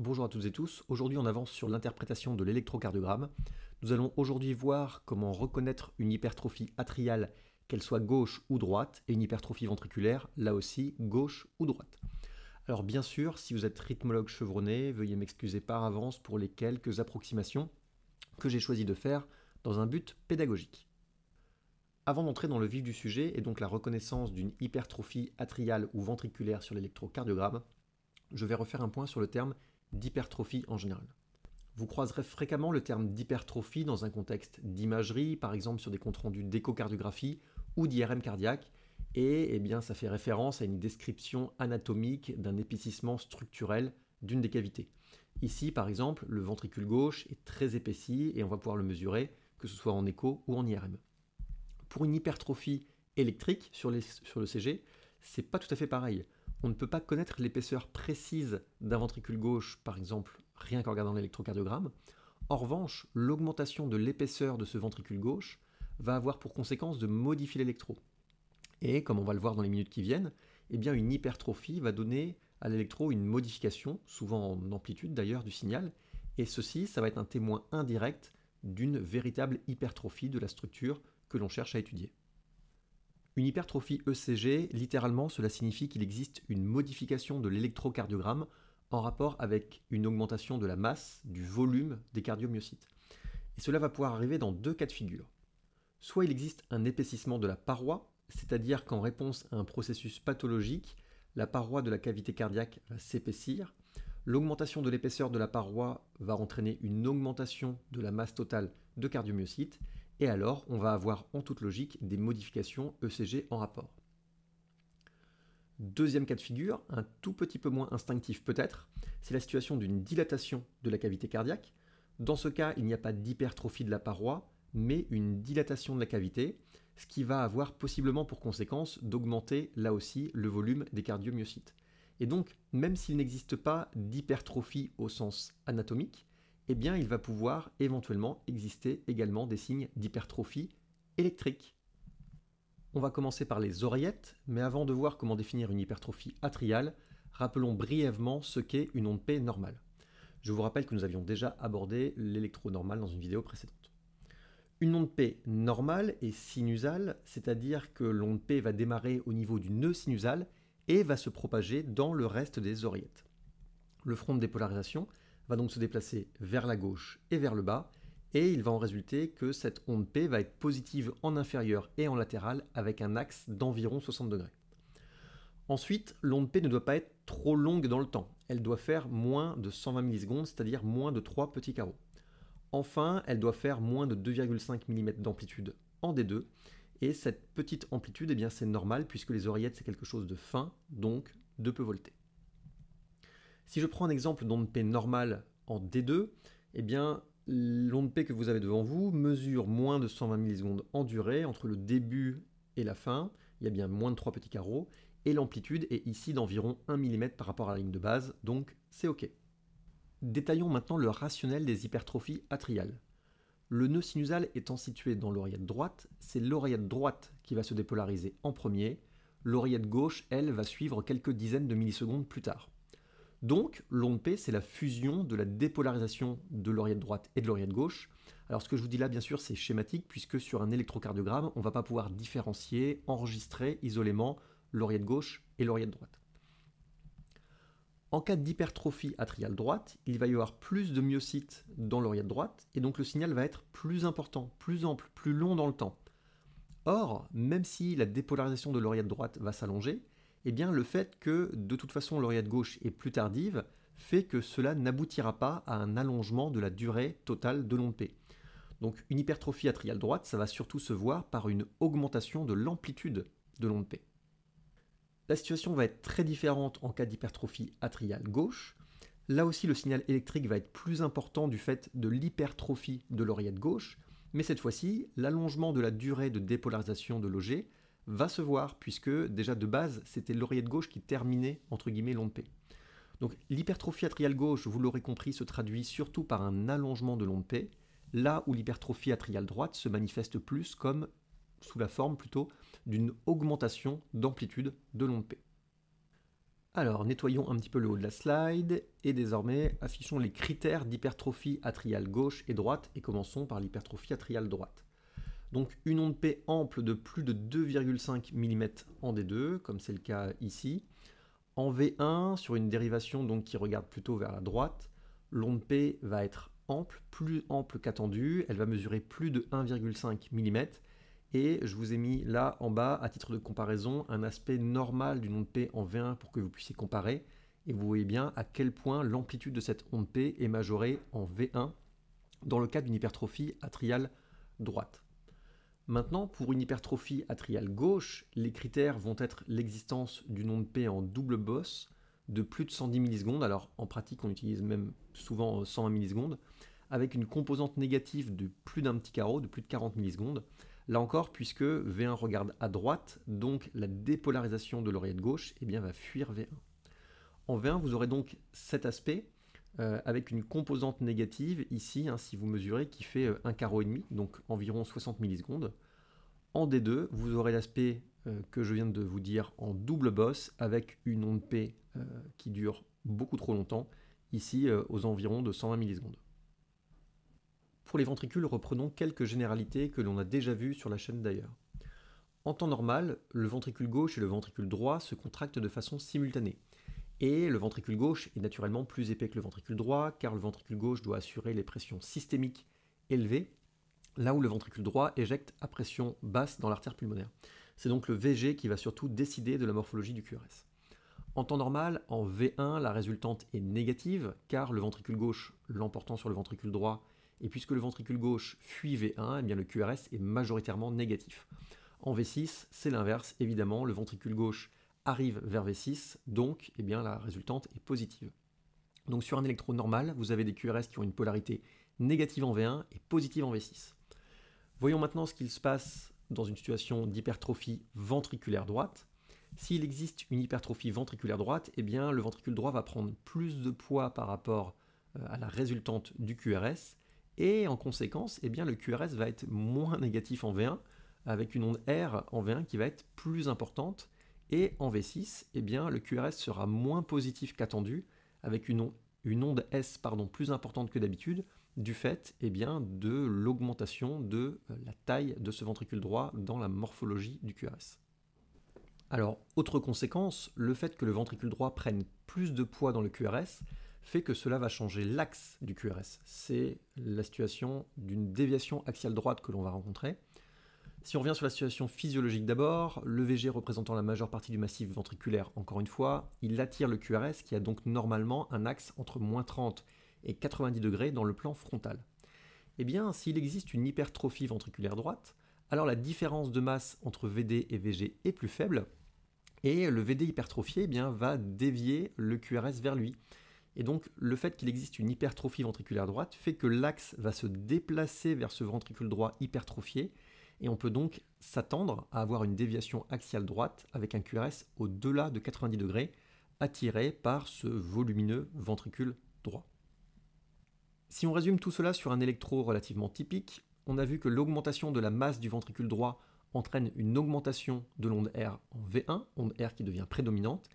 Bonjour à toutes et tous, aujourd'hui on avance sur l'interprétation de l'électrocardiogramme. Nous allons aujourd'hui voir comment reconnaître une hypertrophie atriale, qu'elle soit gauche ou droite, et une hypertrophie ventriculaire, là aussi gauche ou droite. Alors bien sûr, si vous êtes rythmologue chevronné, veuillez m'excuser par avance pour les quelques approximations que j'ai choisi de faire dans un but pédagogique. Avant d'entrer dans le vif du sujet, et donc la reconnaissance d'une hypertrophie atriale ou ventriculaire sur l'électrocardiogramme, je vais refaire un point sur le terme d'hypertrophie en général. Vous croiserez fréquemment le terme d'hypertrophie dans un contexte d'imagerie, par exemple sur des comptes rendus d'échocardiographie ou d'IRM cardiaque, et eh bien, ça fait référence à une description anatomique d'un épaississement structurel d'une des cavités. Ici, par exemple, le ventricule gauche est très épaissi et on va pouvoir le mesurer, que ce soit en écho ou en IRM. Pour une hypertrophie électrique sur, sur le CG, c'est pas tout à fait pareil on ne peut pas connaître l'épaisseur précise d'un ventricule gauche, par exemple, rien qu'en regardant l'électrocardiogramme. En revanche, l'augmentation de l'épaisseur de ce ventricule gauche va avoir pour conséquence de modifier l'électro. Et comme on va le voir dans les minutes qui viennent, eh bien une hypertrophie va donner à l'électro une modification, souvent en amplitude d'ailleurs, du signal, et ceci, ça va être un témoin indirect d'une véritable hypertrophie de la structure que l'on cherche à étudier. Une hypertrophie ECG, littéralement, cela signifie qu'il existe une modification de l'électrocardiogramme en rapport avec une augmentation de la masse, du volume des cardiomyocytes. Et cela va pouvoir arriver dans deux cas de figure. Soit il existe un épaississement de la paroi, c'est-à-dire qu'en réponse à un processus pathologique, la paroi de la cavité cardiaque va s'épaissir. L'augmentation de l'épaisseur de la paroi va entraîner une augmentation de la masse totale de cardiomyocytes et alors on va avoir en toute logique des modifications ECG en rapport. Deuxième cas de figure, un tout petit peu moins instinctif peut-être, c'est la situation d'une dilatation de la cavité cardiaque. Dans ce cas, il n'y a pas d'hypertrophie de la paroi, mais une dilatation de la cavité, ce qui va avoir possiblement pour conséquence d'augmenter là aussi le volume des cardiomyocytes. Et donc, même s'il n'existe pas d'hypertrophie au sens anatomique, eh bien il va pouvoir éventuellement exister également des signes d'hypertrophie électrique. On va commencer par les oreillettes, mais avant de voir comment définir une hypertrophie atriale, rappelons brièvement ce qu'est une onde P normale. Je vous rappelle que nous avions déjà abordé l'électro-normale dans une vidéo précédente. Une onde P normale est sinusale, c'est-à-dire que l'onde P va démarrer au niveau du nœud sinusal et va se propager dans le reste des oreillettes. Le front de dépolarisation va donc se déplacer vers la gauche et vers le bas, et il va en résulter que cette onde P va être positive en inférieur et en latéral avec un axe d'environ 60 degrés. Ensuite, l'onde P ne doit pas être trop longue dans le temps. Elle doit faire moins de 120 millisecondes, c'est-à-dire moins de 3 petits carreaux. Enfin, elle doit faire moins de 2,5 mm d'amplitude en D2. Et cette petite amplitude, eh bien, c'est normal puisque les oreillettes, c'est quelque chose de fin, donc de peu volté. Si je prends un exemple d'onde P normale en D2, eh bien l'onde P que vous avez devant vous mesure moins de 120 millisecondes en durée entre le début et la fin, il y a bien moins de 3 petits carreaux, et l'amplitude est ici d'environ 1 mm par rapport à la ligne de base, donc c'est OK. Détaillons maintenant le rationnel des hypertrophies atriales. Le nœud sinusal étant situé dans l'oreillette droite, c'est l'oreillette droite qui va se dépolariser en premier, l'oreillette gauche, elle, va suivre quelques dizaines de millisecondes plus tard. Donc, l'onde P, c'est la fusion de la dépolarisation de l'oreillette droite et de l'oreillette gauche. Alors, ce que je vous dis là, bien sûr, c'est schématique, puisque sur un électrocardiogramme, on ne va pas pouvoir différencier, enregistrer isolément l'oreillette gauche et l'oreillette droite. En cas d'hypertrophie atriale droite, il va y avoir plus de myocytes dans l'oreillette droite, et donc le signal va être plus important, plus ample, plus long dans le temps. Or, même si la dépolarisation de l'oreillette droite va s'allonger, eh bien le fait que de toute façon l'oreillette gauche est plus tardive fait que cela n'aboutira pas à un allongement de la durée totale de l'onde P. Donc une hypertrophie atriale droite, ça va surtout se voir par une augmentation de l'amplitude de l'onde P. La situation va être très différente en cas d'hypertrophie atriale gauche. Là aussi le signal électrique va être plus important du fait de l'hypertrophie de l'oreillette gauche, mais cette fois-ci, l'allongement de la durée de dépolarisation de l'OG va se voir, puisque déjà de base, c'était l'oreillette de gauche qui terminait, entre guillemets, l'onde P. Donc l'hypertrophie atriale gauche, vous l'aurez compris, se traduit surtout par un allongement de l'onde P, là où l'hypertrophie atriale droite se manifeste plus comme, sous la forme plutôt, d'une augmentation d'amplitude de l'onde P. Alors, nettoyons un petit peu le haut de la slide, et désormais, affichons les critères d'hypertrophie atriale gauche et droite, et commençons par l'hypertrophie atriale droite. Donc une onde P ample de plus de 2,5 mm en D2, comme c'est le cas ici. En V1, sur une dérivation donc qui regarde plutôt vers la droite, l'onde P va être ample, plus ample qu'attendue, elle va mesurer plus de 1,5 mm, et je vous ai mis là en bas, à titre de comparaison, un aspect normal d'une onde P en V1 pour que vous puissiez comparer, et vous voyez bien à quel point l'amplitude de cette onde P est majorée en V1 dans le cas d'une hypertrophie atriale droite. Maintenant, pour une hypertrophie atriale gauche, les critères vont être l'existence du nom de P en double bosse de plus de 110 millisecondes, alors en pratique on utilise même souvent 120 euh, millisecondes, avec une composante négative de plus d'un petit carreau, de plus de 40 millisecondes, là encore puisque V1 regarde à droite, donc la dépolarisation de l'oreillette gauche eh bien, va fuir V1. En V1, vous aurez donc cet aspect, euh, avec une composante négative ici, hein, si vous mesurez, qui fait euh, un carreau et demi, donc environ 60 millisecondes. En D2, vous aurez l'aspect euh, que je viens de vous dire en double bosse, avec une onde P qui dure beaucoup trop longtemps, ici aux environs de 120 millisecondes. Pour les ventricules, reprenons quelques généralités que l'on a déjà vues sur la chaîne d'ailleurs. En temps normal, le ventricule gauche et le ventricule droit se contractent de façon simultanée. Et le ventricule gauche est naturellement plus épais que le ventricule droit, car le ventricule gauche doit assurer les pressions systémiques élevées, là où le ventricule droit éjecte à pression basse dans l'artère pulmonaire. C'est donc le VG qui va surtout décider de la morphologie du QRS. En temps normal, en V1, la résultante est négative, car le ventricule gauche l'emportant sur le ventricule droit, et puisque le ventricule gauche fuit V1, eh bien le QRS est majoritairement négatif. En V6, c'est l'inverse, évidemment, le ventricule gauche arrive vers V6, donc eh bien, la résultante est positive. Donc sur un électro normal, vous avez des QRS qui ont une polarité négative en V1 et positive en V6. Voyons maintenant ce qu'il se passe dans une situation d'hypertrophie ventriculaire droite. S'il existe une hypertrophie ventriculaire droite, eh bien, le ventricule droit va prendre plus de poids par rapport euh, à la résultante du QRS, et en conséquence, eh bien, le QRS va être moins négatif en V1, avec une onde R en V1 qui va être plus importante, et en V6, eh bien, le QRS sera moins positif qu'attendu, avec une, onde S pardon, plus importante que d'habitude, du fait eh bien, de l'augmentation de euh, la taille de ce ventricule droit dans la morphologie du QRS. Alors, autre conséquence, le fait que le ventricule droit prenne plus de poids dans le QRS fait que cela va changer l'axe du QRS. C'est la situation d'une déviation axiale droite que l'on va rencontrer. Si on revient sur la situation physiologique d'abord, le VG représentant la majeure partie du massif ventriculaire, encore une fois, il attire le QRS qui a donc normalement un axe entre moins 30 et 90 degrés dans le plan frontal. Eh bien, s'il existe une hypertrophie ventriculaire droite, alors la différence de masse entre VD et VG est plus faible, et le VD hypertrophié eh bien, va dévier le QRS vers lui. Et donc le fait qu'il existe une hypertrophie ventriculaire droite fait que l'axe va se déplacer vers ce ventricule droit hypertrophié, et on peut donc s'attendre à avoir une déviation axiale droite avec un QRS au-delà de 90 degrés attiré par ce volumineux ventricule droit. Si on résume tout cela sur un électro relativement typique, on a vu que l'augmentation de la masse du ventricule droit entraîne une augmentation de l'onde R en V1, onde R qui devient prédominante,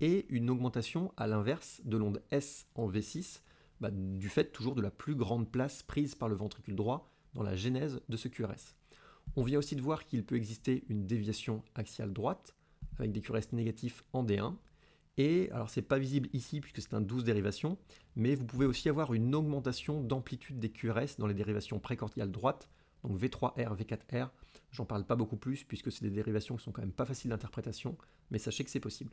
et une augmentation à l'inverse de l'onde S en V6, bah, du fait toujours de la plus grande place prise par le ventricule droit dans la genèse de ce QRS. On vient aussi de voir qu'il peut exister une déviation axiale droite, avec des QRS négatifs en D1. Et alors c'est pas visible ici puisque c'est un 12 dérivation, mais vous pouvez aussi avoir une augmentation d'amplitude des QRS dans les dérivations précordiales droites, donc V3R, V4R. J'en parle pas beaucoup plus puisque c'est des dérivations qui sont quand même pas faciles d'interprétation, mais sachez que c'est possible.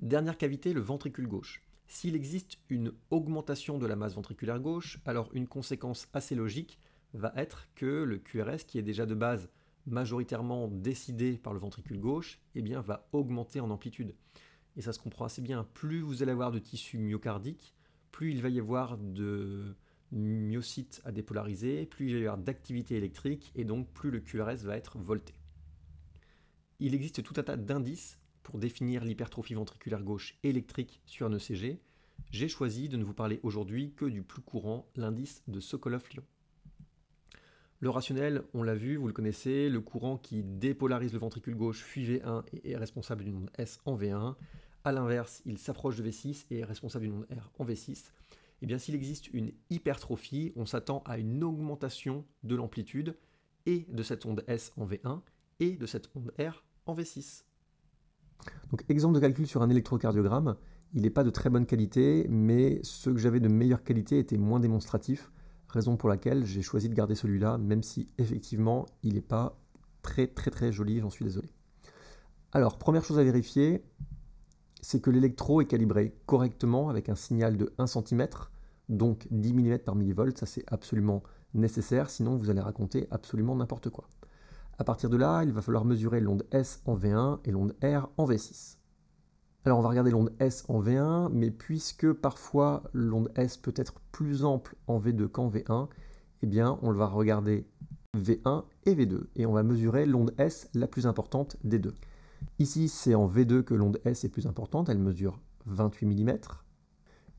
Dernière cavité, le ventricule gauche. S'il existe une augmentation de la masse ventriculaire gauche, alors une conséquence assez logique, va être que le QRS, qui est déjà de base majoritairement décidé par le ventricule gauche, eh bien, va augmenter en amplitude. Et ça se comprend assez bien. Plus vous allez avoir de tissu myocardique, plus il va y avoir de myocytes à dépolariser, plus il va y avoir d'activité électrique, et donc plus le QRS va être volté. Il existe tout un tas d'indices pour définir l'hypertrophie ventriculaire gauche électrique sur un ECG. J'ai choisi de ne vous parler aujourd'hui que du plus courant, l'indice de Sokolov-Lyon. Le rationnel, on l'a vu, vous le connaissez, le courant qui dépolarise le ventricule gauche fuit V1 et est responsable d'une onde S en V1. A l'inverse, il s'approche de V6 et est responsable d'une onde R en V6. Eh bien, s'il existe une hypertrophie, on s'attend à une augmentation de l'amplitude et de cette onde S en V1 et de cette onde R en V6. Donc, exemple de calcul sur un électrocardiogramme, il n'est pas de très bonne qualité, mais ceux que j'avais de meilleure qualité étaient moins démonstratifs raison pour laquelle j'ai choisi de garder celui-là, même si effectivement il n'est pas très très très joli, j'en suis désolé. Alors, première chose à vérifier, c'est que l'électro est calibré correctement avec un signal de 1 cm, donc 10 mm par millivolt, ça c'est absolument nécessaire, sinon vous allez raconter absolument n'importe quoi. A partir de là, il va falloir mesurer l'onde S en V1 et l'onde R en V6. Alors on va regarder l'onde S en V1, mais puisque parfois l'onde S peut être plus ample en V2 qu'en V1, eh bien on va regarder V1 et V2, et on va mesurer l'onde S la plus importante des deux. Ici, c'est en V2 que l'onde S est plus importante, elle mesure 28 mm.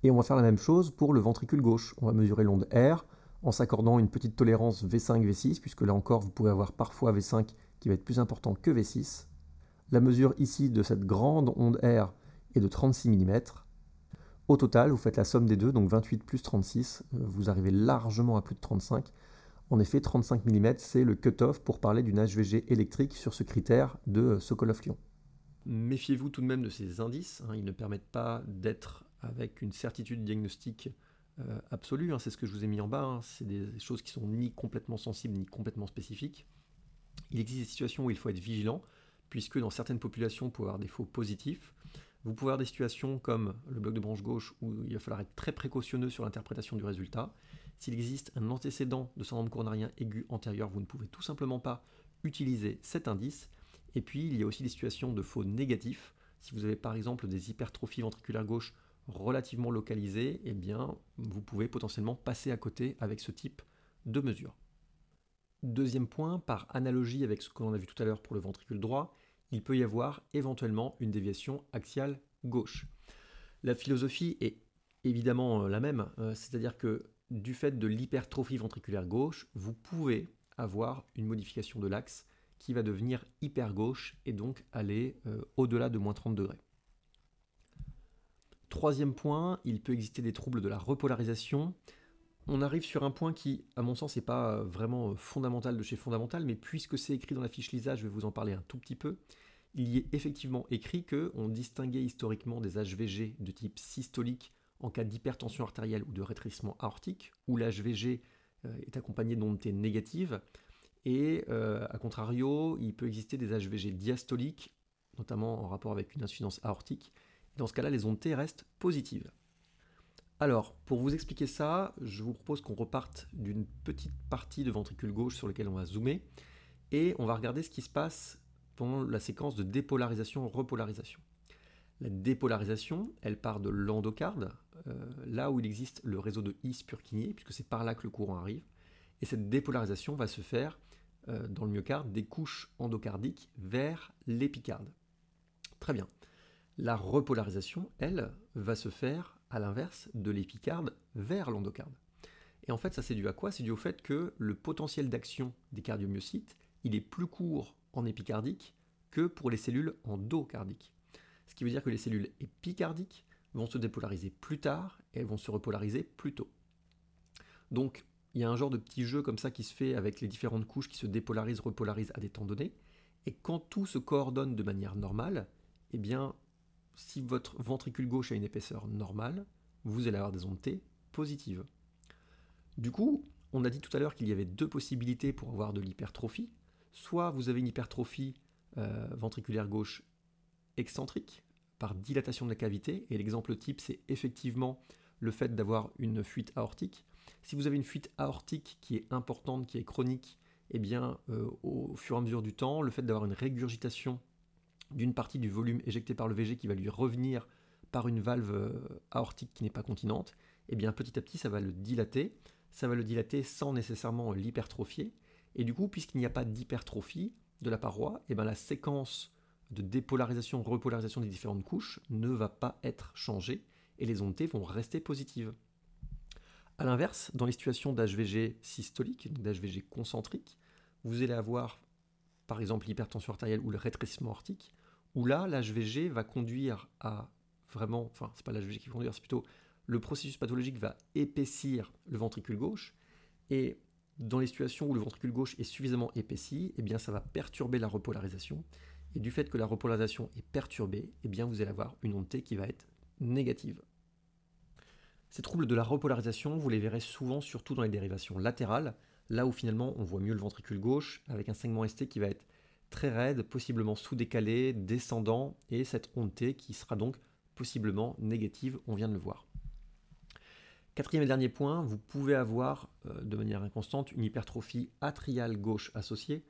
Et on va faire la même chose pour le ventricule gauche. On va mesurer l'onde R en s'accordant une petite tolérance V5, V6, puisque là encore, vous pouvez avoir parfois V5 qui va être plus important que V6. La mesure ici de cette grande onde R est de 36 mm. Au total, vous faites la somme des deux, donc 28 plus 36, euh, vous arrivez largement à plus de 35. En effet, 35 mm, c'est le cut-off pour parler d'une HVG électrique sur ce critère de euh, Sokolov-Lyon. Méfiez-vous tout de même de ces indices, hein, ils ne permettent pas d'être avec une certitude diagnostique euh, absolue, hein, c'est ce que je vous ai mis en bas, hein, c'est des choses qui sont ni complètement sensibles ni complètement spécifiques. Il existe des situations où il faut être vigilant, puisque dans certaines populations, vous pouvez avoir des faux positifs. Vous pouvez avoir des situations comme le bloc de branche gauche où il va falloir être très précautionneux sur l'interprétation du résultat. S'il existe un antécédent de syndrome coronarien aigu antérieur, vous ne pouvez tout simplement pas utiliser cet indice. Et puis, il y a aussi des situations de faux négatifs. Si vous avez par exemple des hypertrophies ventriculaires gauches relativement localisées, eh bien, vous pouvez potentiellement passer à côté avec ce type de mesure. Deuxième point, par analogie avec ce que l'on a vu tout à l'heure pour le ventricule droit, il peut y avoir éventuellement une déviation axiale gauche. La philosophie est évidemment euh, la même, euh, c'est-à-dire que du fait de l'hypertrophie ventriculaire gauche, vous pouvez avoir une modification de l'axe qui va devenir hyper gauche et donc aller euh, au-delà de moins 30 degrés. Troisième point, il peut exister des troubles de la repolarisation, on arrive sur un point qui, à mon sens, n'est pas euh, vraiment euh, fondamental de chez fondamental, mais puisque c'est écrit dans la fiche Lisa, je vais vous en parler un tout petit peu. Il y est effectivement écrit que on distinguait historiquement des HVG de type systolique en cas d'hypertension artérielle ou de rétrécissement aortique, où l'HVG euh, est accompagné T négatives, et à contrario, il peut exister des HVG diastoliques, notamment en rapport avec une insuffisance aortique. Dans ce cas-là, les T restent positives. Alors, pour vous expliquer ça, je vous propose qu'on reparte d'une petite partie de ventricule gauche sur laquelle on va zoomer, et on va regarder ce qui se passe pendant la séquence de dépolarisation-repolarisation. La dépolarisation, elle part de l'endocarde, euh, là où il existe le réseau de his purkinje, puisque c'est par là que le courant arrive, et cette dépolarisation va se faire euh, dans le myocarde des couches endocardiques vers l'épicarde. Très bien. La repolarisation, elle, va se faire à l'inverse, de l'épicarde vers l'endocarde. Et en fait, ça c'est dû à quoi C'est dû au fait que le potentiel d'action des cardiomyocytes, il est plus court en épicardique que pour les cellules endocardiques. Ce qui veut dire que les cellules épicardiques vont se dépolariser plus tard et elles vont se repolariser plus tôt. Donc, il y a un genre de petit jeu comme ça qui se fait avec les différentes couches qui se dépolarisent, repolarisent à des temps donnés. Et quand tout se coordonne de manière normale, eh bien, si votre ventricule gauche a une épaisseur normale, vous allez avoir des ondes T positives. Du coup, on a dit tout à l'heure qu'il y avait deux possibilités pour avoir de l'hypertrophie. Soit vous avez une hypertrophie euh, ventriculaire gauche excentrique par dilatation de la cavité, et l'exemple type c'est effectivement le fait d'avoir une fuite aortique. Si vous avez une fuite aortique qui est importante, qui est chronique, eh bien euh, au fur et à mesure du temps, le fait d'avoir une régurgitation d'une partie du volume éjecté par le VG qui va lui revenir par une valve euh, aortique qui n'est pas continente, et eh bien petit à petit ça va le dilater, ça va le dilater sans nécessairement l'hypertrophier, et du coup puisqu'il n'y a pas d'hypertrophie de la paroi, eh bien la séquence de dépolarisation, repolarisation des différentes couches ne va pas être changée, et les ondes T vont rester positives. A l'inverse, dans les situations d'HVG systolique, d'HVG concentrique, vous allez avoir par exemple l'hypertension artérielle ou le rétrécissement aortique, où là, l'HVG va conduire à vraiment, enfin, c'est pas l'HVG qui va conduire, c'est plutôt le processus pathologique va épaissir le ventricule gauche, et dans les situations où le ventricule gauche est suffisamment épaissi, et eh bien, ça va perturber la repolarisation, et du fait que la repolarisation est perturbée, et eh bien, vous allez avoir une onde T qui va être négative. Ces troubles de la repolarisation, vous les verrez souvent surtout dans les dérivations latérales, là où finalement on voit mieux le ventricule gauche, avec un segment ST qui va être très raide, possiblement sous-décalé, descendant, et cette onde T qui sera donc possiblement négative, on vient de le voir. Quatrième et dernier point, vous pouvez avoir euh, de manière inconstante une hypertrophie atriale gauche associée,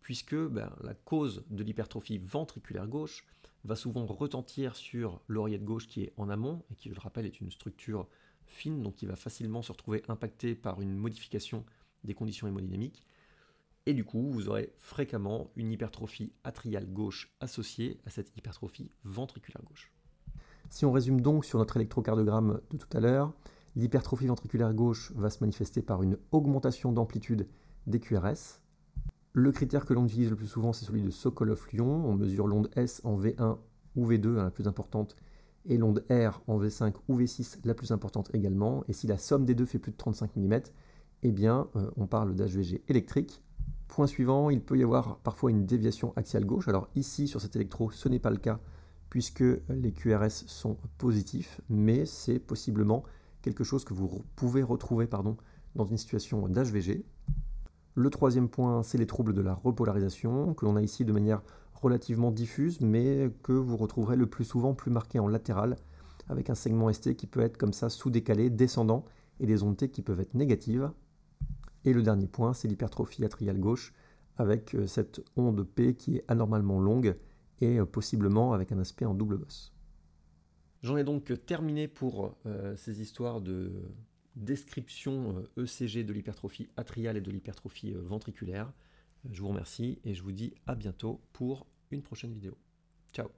puisque ben, la cause de l'hypertrophie ventriculaire gauche va souvent retentir sur l'oreillette gauche qui est en amont, et qui, je le rappelle, est une structure fine, donc qui va facilement se retrouver impactée par une modification des conditions hémodynamiques. Et du coup, vous aurez fréquemment une hypertrophie atriale gauche associée à cette hypertrophie ventriculaire gauche. Si on résume donc sur notre électrocardiogramme de tout à l'heure, l'hypertrophie ventriculaire gauche va se manifester par une augmentation d'amplitude des QRS. Le critère que l'on utilise le plus souvent, c'est celui de Sokolov-Lyon. On mesure l'onde S en V1 ou V2, hein, la plus importante, et l'onde R en V5 ou V6, la plus importante également. Et si la somme des deux fait plus de 35 mm, eh bien, euh, on parle d'HVG électrique. Point suivant, il peut y avoir parfois une déviation axiale gauche. Alors ici, sur cet électro, ce n'est pas le cas puisque les QRS sont positifs, mais c'est possiblement quelque chose que vous pouvez retrouver pardon, dans une situation d'HVG. Le troisième point, c'est les troubles de la repolarisation, que l'on a ici de manière relativement diffuse, mais que vous retrouverez le plus souvent plus marqué en latéral, avec un segment ST qui peut être comme ça sous-décalé, descendant, et des ondes T qui peuvent être négatives. Et le dernier point, c'est l'hypertrophie atriale gauche avec euh, cette onde P qui est anormalement longue et euh, possiblement avec un aspect en double bosse. J'en ai donc euh, terminé pour ces histoires de description ECG e de l'hypertrophie atriale et de l'hypertrophie ventriculaire. Je vous remercie et je vous dis à bientôt pour une prochaine vidéo. Ciao